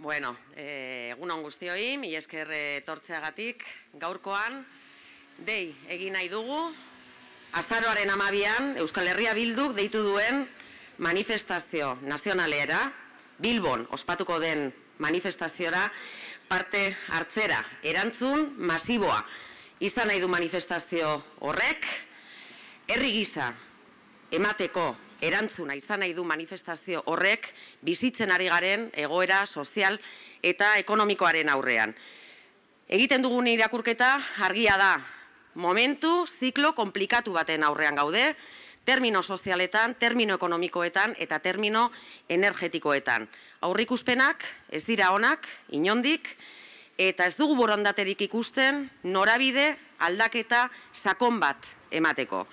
Bueno, egun eh, egunon guztioi, mi esker eh, etortzeagatik gaurkoan, dei, egin nahi dugu, azaroaren amabian, Euskal Herria Bilduk deitu duen manifestazio nazionalera, Bilbon ospatuko den manifestaziora, parte hartzera, erantzun masiboa. Izan nahi du manifestazio horrek, herri gisa, emateko erantzuna izan nahi du manifestazio horrek bizitzen ari garen egoera sozial eta ekonomikoaren aurrean. Egiten dugun irakurketa argia da momentu ziklo komplikatu baten aurrean gaude, termino sozialetan, termino ekonomikoetan eta termino energetikoetan. Aurrikuspenak ez dira onak, inondik, eta ez dugu borondaterik ikusten norabide aldaketa sakon bat emateko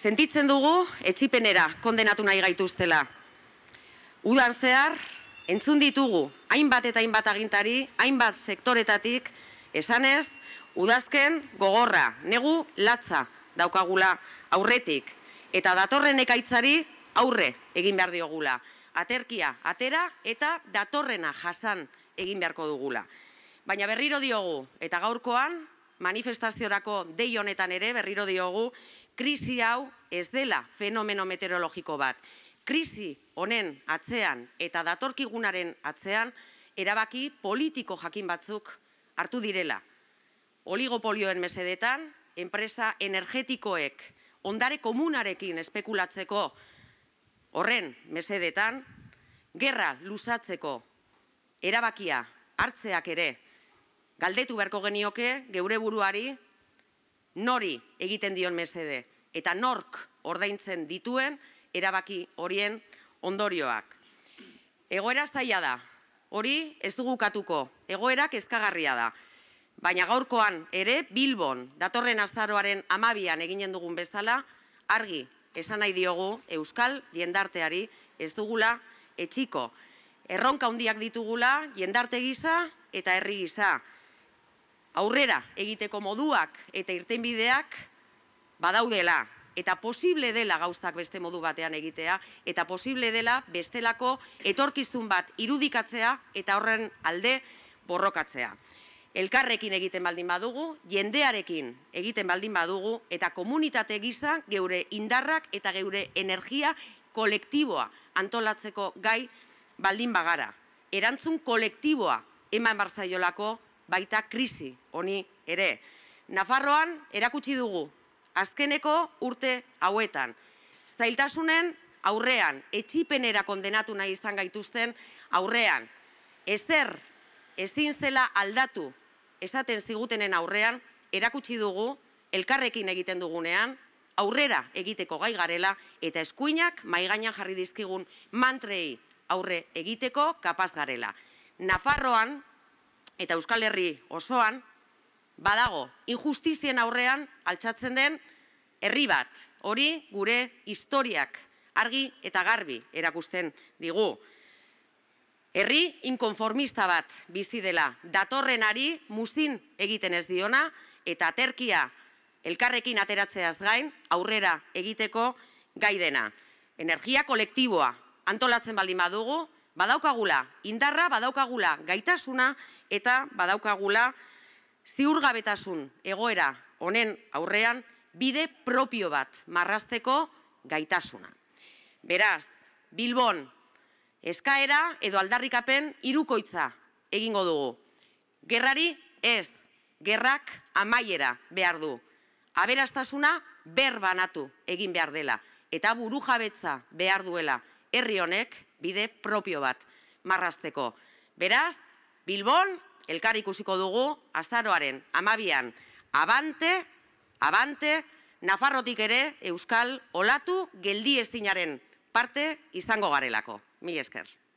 sentitzen dugu etxipenera kondenatu nahi gaituztela. Udan zehar, entzun ditugu, hainbat eta hainbat agintari, hainbat sektoretatik, esanez, udazken gogorra, negu latza daukagula aurretik, eta datorren ekaitzari aurre egin behar diogula. Aterkia, atera eta datorrena jasan egin beharko dugula. Baina berriro diogu, eta gaurkoan, manifestaziorako dei honetan ere, berriro diogu, krisi hau ez dela fenomeno meteorologiko bat. Krisi honen atzean eta datorkigunaren atzean erabaki politiko jakin batzuk hartu direla. Oligopolioen mesedetan, enpresa energetikoek ondare komunarekin espekulatzeko horren mesedetan, gerra luzatzeko erabakia hartzeak ere galdetu beharko genioke geure buruari nori egiten dion mesede eta nork ordaintzen dituen erabaki horien ondorioak. Egoera zaila da, hori ez dugu katuko, egoerak ezkagarria da. Baina gaurkoan ere Bilbon datorren azaroaren amabian eginen dugun bezala, argi esan nahi diogu Euskal diendarteari ez dugula etxiko. Erronka handiak ditugula jendarte gisa eta herri gisa aurrera egiteko moduak eta irtenbideak badaudela eta posible dela gauztak beste modu batean egitea eta posible dela bestelako etorkizun bat irudikatzea eta horren alde borrokatzea. Elkarrekin egiten baldin badugu, jendearekin egiten baldin badugu eta komunitate gisa geure indarrak eta geure energia kolektiboa antolatzeko gai baldin bagara. Erantzun kolektiboa eman barzaiolako baita krisi honi ere. Nafarroan erakutsi dugu, azkeneko urte hauetan. Zailtasunen aurrean, etxipenera kondenatu nahi izan gaituzten aurrean. Ezer, ezin zela aldatu esaten zigutenen aurrean, erakutsi dugu, elkarrekin egiten dugunean, aurrera egiteko gai garela eta eskuinak maigainan jarri dizkigun mantrei aurre egiteko kapaz garela. Nafarroan eta Euskal Herri osoan badago injustizien aurrean altxatzen den herri bat. Hori gure historiak argi eta garbi erakusten digu. Herri inkonformista bat bizi dela datorrenari muzin egiten ez diona eta aterkia elkarrekin ateratzeaz gain aurrera egiteko gaidena. Energia kolektiboa antolatzen baldin badugu, Badaukagula, indarra badaukagula, gaitasuna eta badaukagula ziurgabetasun egoera honen aurrean bide propio bat marrazteko gaitasuna. Beraz, Bilbon eskaera edo aldarrikapen hirukoitza egingo dugu. Gerrari ez, gerrak amaiera behar du. Aberastasuna ber banatu egin behar dela eta burujabetza behar duela herri honek bide propio bat marrasteko. Beraz, Bilbon elkar ikusiko dugu azaroaren amabian abante, abante, Nafarrotik ere Euskal Olatu geldi ez parte izango garelako. Mil esker.